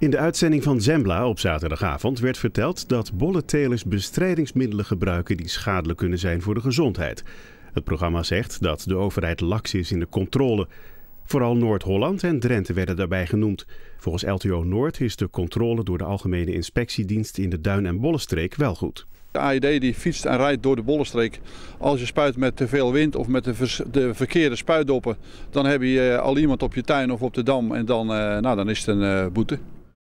In de uitzending van Zembla op zaterdagavond werd verteld dat telers bestrijdingsmiddelen gebruiken die schadelijk kunnen zijn voor de gezondheid. Het programma zegt dat de overheid lax is in de controle. Vooral Noord-Holland en Drenthe werden daarbij genoemd. Volgens LTO Noord is de controle door de Algemene Inspectiedienst in de Duin- en Bollenstreek wel goed. De AID die fietst en rijdt door de bollenstreek. Als je spuit met te veel wind of met de, verkeerde spuitdoppen, dan heb je eh, al iemand op je tuin of op de dam en dan, eh, nou, dan is het een eh, boete.